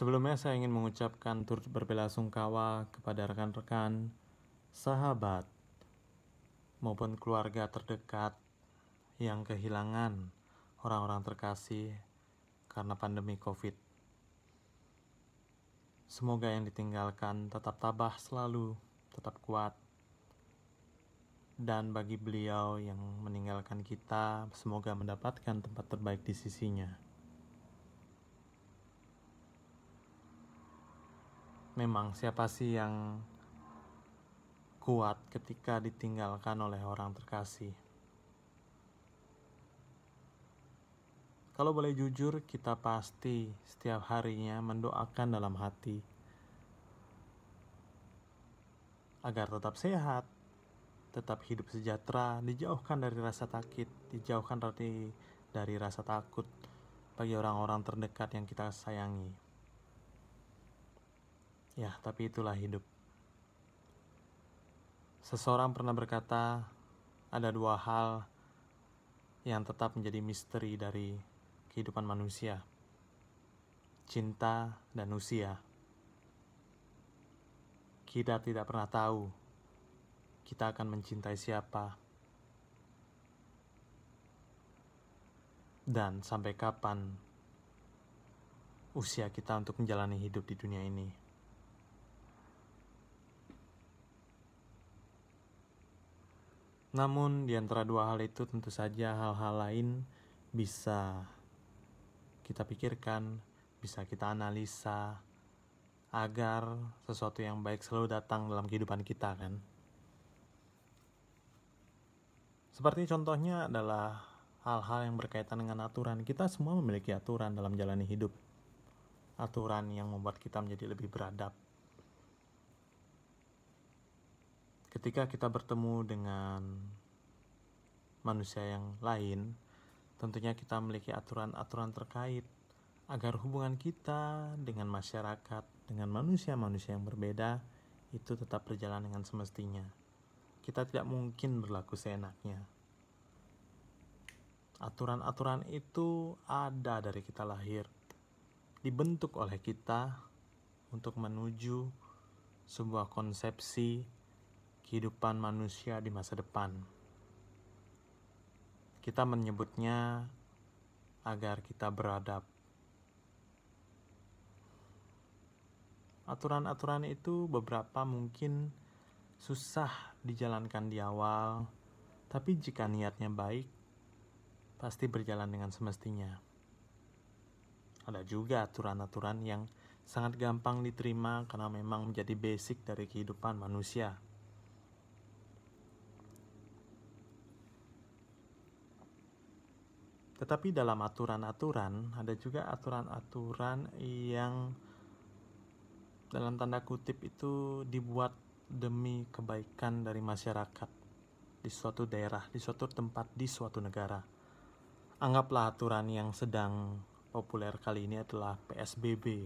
Sebelumnya saya ingin mengucapkan turut berbelasungkawa kepada rekan-rekan, sahabat, maupun keluarga terdekat yang kehilangan orang-orang terkasih karena pandemi COVID. Semoga yang ditinggalkan tetap tabah selalu, tetap kuat. Dan bagi beliau yang meninggalkan kita, semoga mendapatkan tempat terbaik di sisinya. memang siapa sih yang kuat ketika ditinggalkan oleh orang terkasih? Kalau boleh jujur, kita pasti setiap harinya mendoakan dalam hati agar tetap sehat, tetap hidup sejahtera, dijauhkan dari rasa takut, dijauhkan dari dari rasa takut bagi orang-orang terdekat yang kita sayangi. Ya, tapi itulah hidup. Seseorang pernah berkata, ada dua hal yang tetap menjadi misteri dari kehidupan manusia. Cinta dan usia. Kita tidak pernah tahu kita akan mencintai siapa. Dan sampai kapan usia kita untuk menjalani hidup di dunia ini. Namun di antara dua hal itu tentu saja hal-hal lain bisa kita pikirkan, bisa kita analisa agar sesuatu yang baik selalu datang dalam kehidupan kita kan. Seperti contohnya adalah hal-hal yang berkaitan dengan aturan. Kita semua memiliki aturan dalam jalani hidup. Aturan yang membuat kita menjadi lebih beradab, ketika kita bertemu dengan manusia yang lain, tentunya kita memiliki aturan-aturan terkait agar hubungan kita dengan masyarakat, dengan manusia-manusia yang berbeda itu tetap berjalan dengan semestinya. Kita tidak mungkin berlaku seenaknya. Aturan-aturan itu ada dari kita lahir, dibentuk oleh kita untuk menuju sebuah konsepsi kehidupan manusia di masa depan. Kita menyebutnya agar kita beradab. Aturan-aturan itu beberapa mungkin susah dijalankan di awal, tapi jika niatnya baik, pasti berjalan dengan semestinya. Ada juga aturan-aturan yang sangat gampang diterima karena memang menjadi basic dari kehidupan manusia. Tetapi dalam aturan-aturan ada juga aturan-aturan yang dalam tanda kutip itu dibuat demi kebaikan dari masyarakat di suatu daerah, di suatu tempat, di suatu negara. Anggaplah aturan yang sedang populer kali ini adalah PSBB.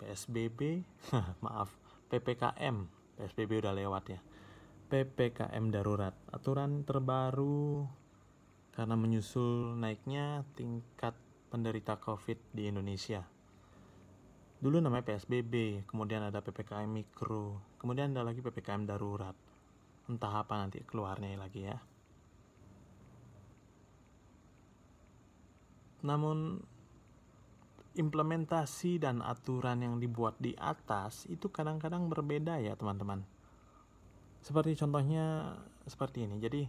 PSBB, maaf, PPKM. PSBB udah lewat ya. PPKM darurat, aturan terbaru karena menyusul naiknya tingkat penderita COVID di Indonesia. Dulu namanya PSBB, kemudian ada PPKM Mikro, kemudian ada lagi PPKM Darurat. Entah apa nanti keluarnya lagi ya. Namun implementasi dan aturan yang dibuat di atas itu kadang-kadang berbeda ya teman-teman. Seperti contohnya seperti ini. Jadi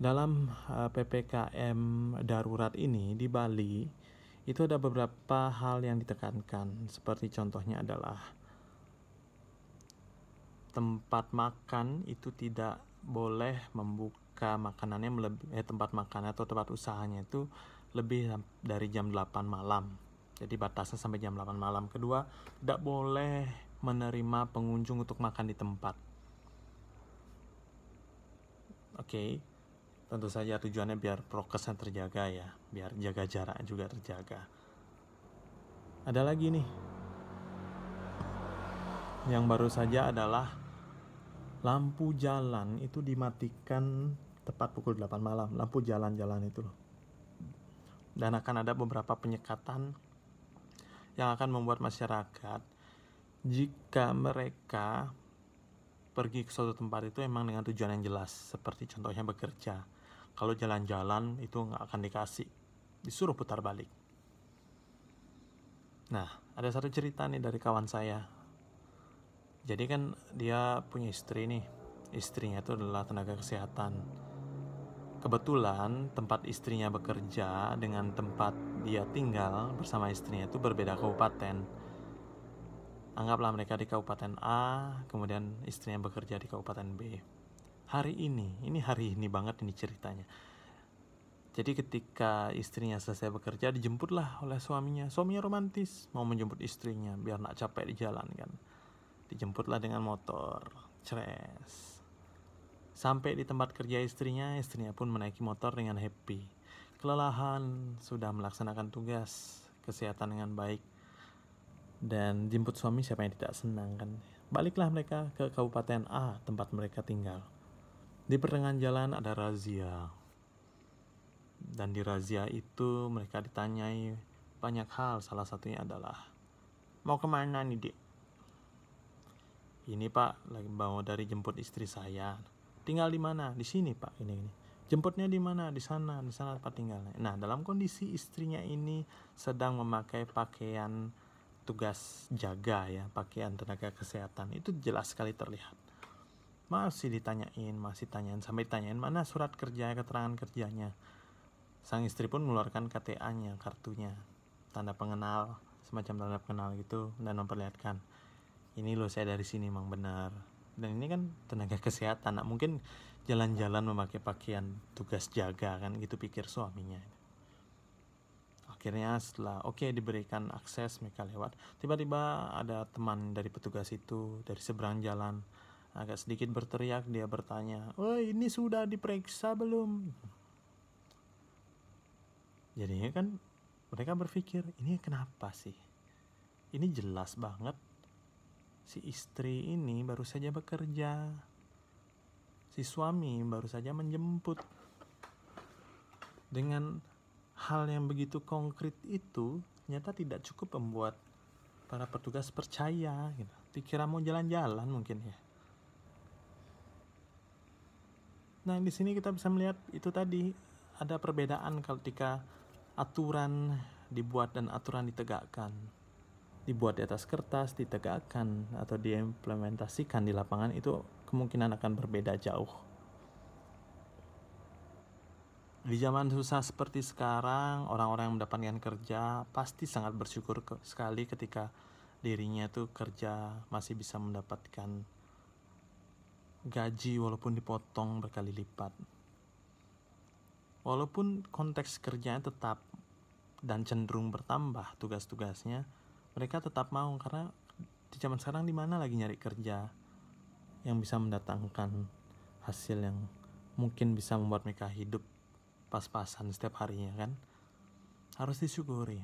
dalam eh, PPKM darurat ini di Bali, itu ada beberapa hal yang ditekankan, seperti contohnya adalah tempat makan itu tidak boleh membuka makanannya melebihi eh, tempat makan atau tempat usahanya itu lebih dari jam 8 malam. Jadi batasnya sampai jam 8 malam. Kedua, tidak boleh menerima pengunjung untuk makan di tempat. Oke, okay tentu saja tujuannya biar prokesan terjaga ya biar jaga jarak juga terjaga ada lagi nih yang baru saja adalah lampu jalan itu dimatikan tepat pukul 8 malam lampu jalan-jalan itu loh dan akan ada beberapa penyekatan yang akan membuat masyarakat jika mereka pergi ke suatu tempat itu emang dengan tujuan yang jelas seperti contohnya bekerja kalau jalan-jalan itu nggak akan dikasih disuruh putar balik nah ada satu cerita nih dari kawan saya jadi kan dia punya istri nih istrinya itu adalah tenaga kesehatan kebetulan tempat istrinya bekerja dengan tempat dia tinggal bersama istrinya itu berbeda kabupaten anggaplah mereka di kabupaten A, kemudian istrinya bekerja di kabupaten B hari ini ini hari ini banget ini ceritanya jadi ketika istrinya selesai bekerja dijemputlah oleh suaminya. Suaminya romantis, mau menjemput istrinya biar nak capek di jalan kan. Dijemputlah dengan motor, ceres. Sampai di tempat kerja istrinya, istrinya pun menaiki motor dengan happy. Kelelahan, sudah melaksanakan tugas, kesehatan dengan baik. Dan jemput suami siapa yang tidak senang kan. Baliklah mereka ke kabupaten A tempat mereka tinggal. Di pertengahan jalan ada razia. Dan di razia itu mereka ditanyai banyak hal, salah satunya adalah mau kemana nih dek? Ini pak, lagi bawa dari jemput istri saya. Tinggal di mana? Di sini pak, ini ini. Jemputnya di mana? Di sana, di sana tempat tinggalnya. Nah, dalam kondisi istrinya ini sedang memakai pakaian tugas jaga ya, pakaian tenaga kesehatan. Itu jelas sekali terlihat. Masih ditanyain, masih tanyain, sampai ditanyain mana surat kerja, keterangan kerjanya. Sang istri pun mengeluarkan KTA-nya, kartunya, tanda pengenal, semacam tanda pengenal gitu, dan memperlihatkan. Ini loh saya dari sini memang benar. Dan ini kan tenaga kesehatan, nah, mungkin jalan-jalan memakai pakaian tugas jaga kan gitu pikir suaminya. Akhirnya setelah oke okay, diberikan akses mereka lewat, tiba-tiba ada teman dari petugas itu dari seberang jalan Agak sedikit berteriak dia bertanya, "Wah, oh, ini sudah diperiksa belum?" Jadinya kan mereka berpikir, ini kenapa sih? Ini jelas banget si istri ini baru saja bekerja. Si suami baru saja menjemput. Dengan hal yang begitu konkret itu ternyata tidak cukup membuat para petugas percaya gitu. Dikira mau jalan-jalan mungkin ya. Nah, di sini kita bisa melihat itu tadi ada perbedaan kalau ketika aturan dibuat dan aturan ditegakkan. Dibuat di atas kertas, ditegakkan atau diimplementasikan di lapangan itu kemungkinan akan berbeda jauh. Di zaman susah seperti sekarang, orang-orang yang mendapatkan kerja pasti sangat bersyukur sekali ketika dirinya itu kerja masih bisa mendapatkan gaji walaupun dipotong berkali lipat. Walaupun konteks kerjanya tetap dan cenderung bertambah tugas-tugasnya, mereka tetap mau karena di zaman sekarang di mana lagi nyari kerja yang bisa mendatangkan hasil yang mungkin bisa membuat mereka hidup pas-pasan setiap harinya kan harus disyukuri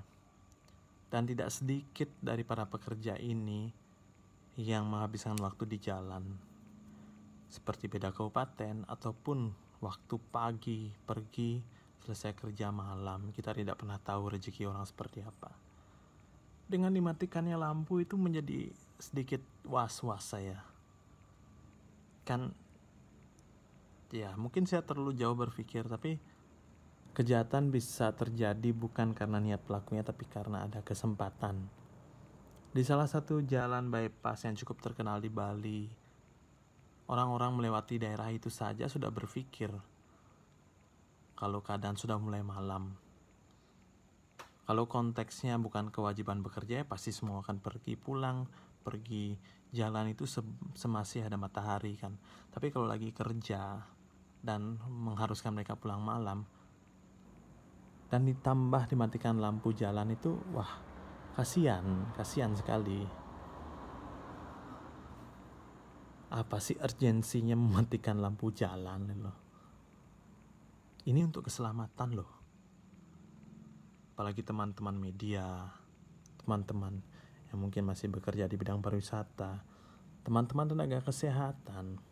dan tidak sedikit dari para pekerja ini yang menghabiskan waktu di jalan seperti beda kabupaten ataupun waktu pagi pergi selesai kerja malam kita tidak pernah tahu rezeki orang seperti apa dengan dimatikannya lampu itu menjadi sedikit was-was saya kan ya mungkin saya terlalu jauh berpikir tapi kejahatan bisa terjadi bukan karena niat pelakunya tapi karena ada kesempatan di salah satu jalan bypass yang cukup terkenal di Bali Orang-orang melewati daerah itu saja sudah berpikir kalau keadaan sudah mulai malam. Kalau konteksnya bukan kewajiban bekerja, ya pasti semua akan pergi pulang, pergi jalan itu se semasih ada matahari kan. Tapi kalau lagi kerja dan mengharuskan mereka pulang malam, dan ditambah dimatikan lampu jalan itu, wah kasihan, kasihan sekali apa sih urgensinya mematikan lampu jalan loh ini untuk keselamatan loh apalagi teman-teman media teman-teman yang mungkin masih bekerja di bidang pariwisata teman-teman tenaga kesehatan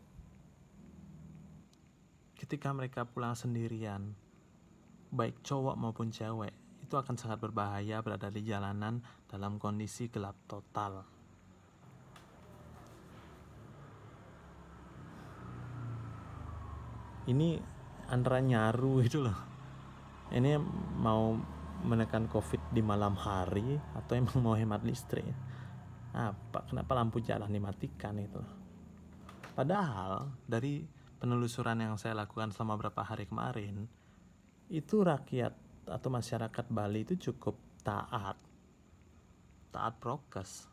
ketika mereka pulang sendirian baik cowok maupun cewek itu akan sangat berbahaya berada di jalanan dalam kondisi gelap total ini antara nyaru itu loh ini mau menekan covid di malam hari atau emang mau hemat listrik apa kenapa lampu jalan dimatikan itu padahal dari penelusuran yang saya lakukan selama beberapa hari kemarin itu rakyat atau masyarakat Bali itu cukup taat taat prokes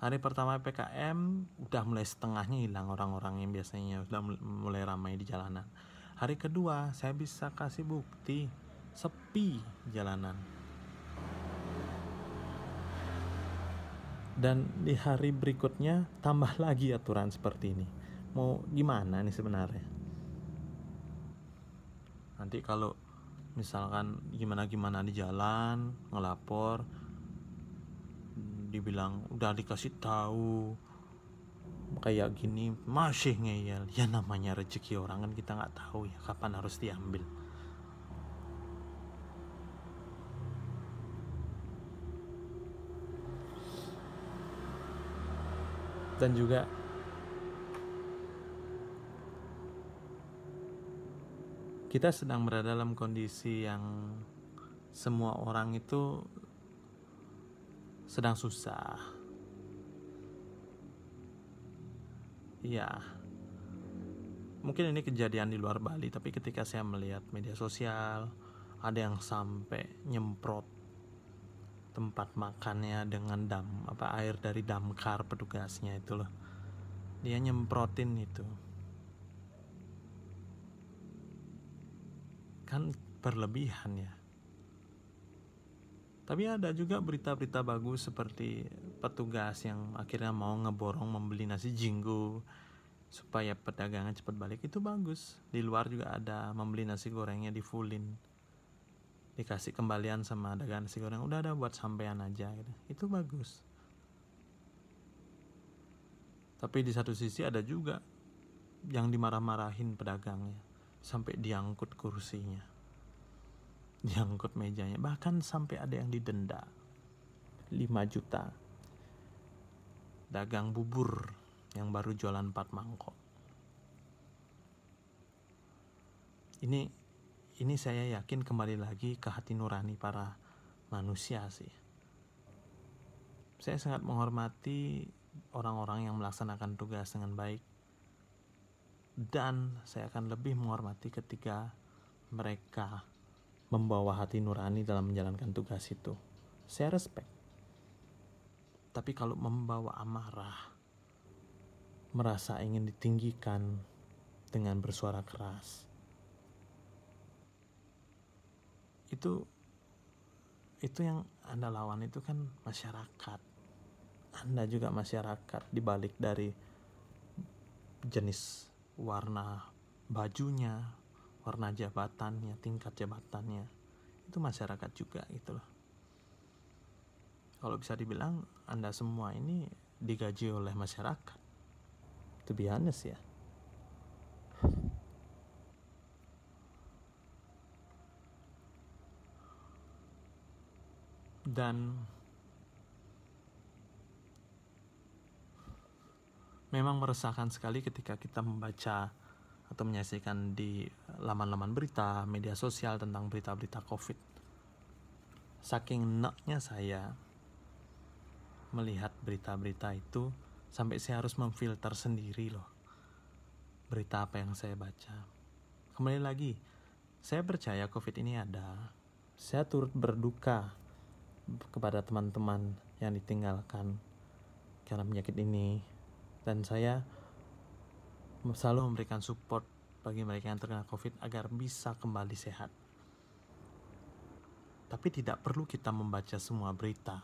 hari pertama PKM udah mulai setengahnya hilang orang-orang yang biasanya udah mulai ramai di jalanan hari kedua saya bisa kasih bukti sepi jalanan dan di hari berikutnya tambah lagi aturan seperti ini mau gimana nih sebenarnya nanti kalau misalkan gimana-gimana di jalan ngelapor dibilang udah dikasih tahu kayak gini masih ngeyel ya namanya rezeki orang kan kita nggak tahu ya kapan harus diambil dan juga kita sedang berada dalam kondisi yang semua orang itu sedang susah. Ya, mungkin ini kejadian di luar Bali, tapi ketika saya melihat media sosial, ada yang sampai nyemprot tempat makannya dengan dam apa air dari damkar petugasnya itu loh. Dia nyemprotin itu. Kan berlebihan ya tapi ada juga berita-berita bagus seperti petugas yang akhirnya mau ngeborong membeli nasi jinggo supaya perdagangan cepat balik itu bagus. Di luar juga ada membeli nasi gorengnya di fullin dikasih kembalian sama dagangan nasi goreng udah ada buat sampean aja gitu. itu bagus tapi di satu sisi ada juga yang dimarah-marahin pedagangnya sampai diangkut kursinya diangkut mejanya bahkan sampai ada yang didenda 5 juta dagang bubur yang baru jualan 4 mangkok ini ini saya yakin kembali lagi ke hati nurani para manusia sih saya sangat menghormati orang-orang yang melaksanakan tugas dengan baik dan saya akan lebih menghormati ketika mereka membawa hati nurani dalam menjalankan tugas itu. Saya respect. Tapi kalau membawa amarah, merasa ingin ditinggikan dengan bersuara keras, itu itu yang anda lawan itu kan masyarakat anda juga masyarakat dibalik dari jenis warna bajunya warna jabatannya tingkat jabatannya itu masyarakat juga gitu loh kalau bisa dibilang anda semua ini digaji oleh masyarakat Itu be honest ya dan memang meresahkan sekali ketika kita membaca atau menyaksikan di eh, laman-laman berita, media sosial tentang berita-berita COVID. Saking enaknya saya melihat berita-berita itu sampai saya harus memfilter sendiri loh berita apa yang saya baca. Kembali lagi, saya percaya COVID ini ada. Saya turut berduka kepada teman-teman yang ditinggalkan karena penyakit ini. Dan saya selalu memberikan support bagi mereka yang terkena COVID agar bisa kembali sehat. Tapi tidak perlu kita membaca semua berita.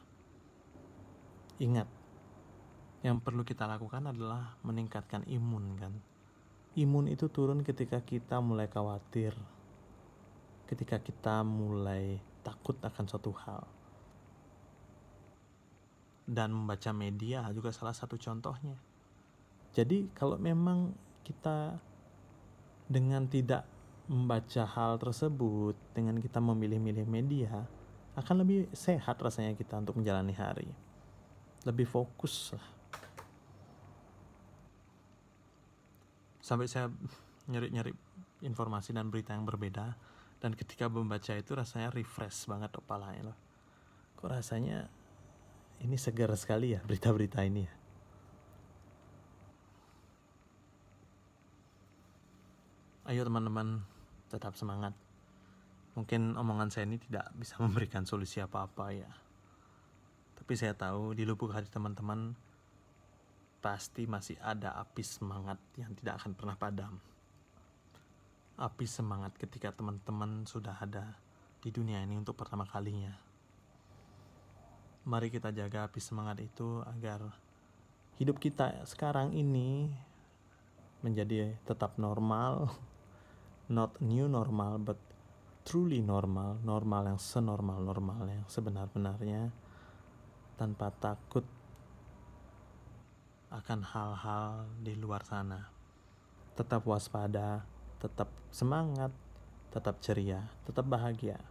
Ingat, yang perlu kita lakukan adalah meningkatkan imun kan. Imun itu turun ketika kita mulai khawatir, ketika kita mulai takut akan suatu hal. Dan membaca media juga salah satu contohnya. Jadi kalau memang kita dengan tidak membaca hal tersebut, dengan kita memilih-milih media, akan lebih sehat rasanya kita untuk menjalani hari. Lebih fokus lah. Sampai saya nyari-nyari informasi dan berita yang berbeda, dan ketika membaca itu rasanya refresh banget kepalanya loh. Kok rasanya ini segar sekali ya berita-berita ini ya. Ayo teman-teman, tetap semangat. Mungkin omongan saya ini tidak bisa memberikan solusi apa-apa ya. Tapi saya tahu di lubuk hati teman-teman pasti masih ada api semangat yang tidak akan pernah padam. Api semangat ketika teman-teman sudah ada di dunia ini untuk pertama kalinya. Mari kita jaga api semangat itu agar hidup kita sekarang ini menjadi tetap normal, not new normal but truly normal normal yang senormal normal yang sebenar-benarnya tanpa takut akan hal-hal di luar sana tetap waspada tetap semangat tetap ceria tetap bahagia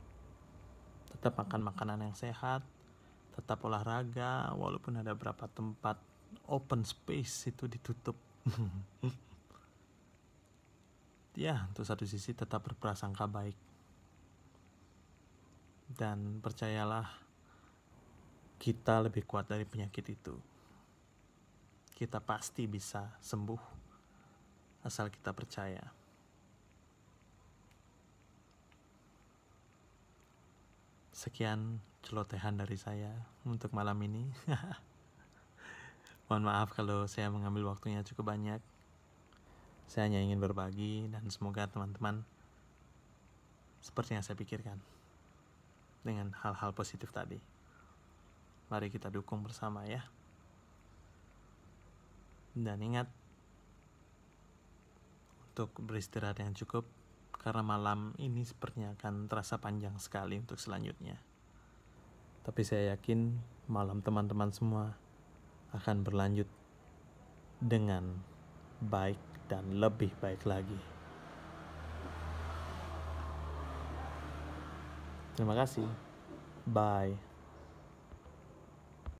tetap makan makanan yang sehat tetap olahraga walaupun ada beberapa tempat open space itu ditutup ya untuk satu sisi tetap berprasangka baik dan percayalah kita lebih kuat dari penyakit itu kita pasti bisa sembuh asal kita percaya sekian celotehan dari saya untuk malam ini mohon maaf kalau saya mengambil waktunya cukup banyak saya hanya ingin berbagi dan semoga teman-teman seperti yang saya pikirkan dengan hal-hal positif tadi. Mari kita dukung bersama ya. Dan ingat untuk beristirahat yang cukup karena malam ini sepertinya akan terasa panjang sekali untuk selanjutnya. Tapi saya yakin malam teman-teman semua akan berlanjut dengan baik dan lebih baik lagi. Terima kasih. Bye.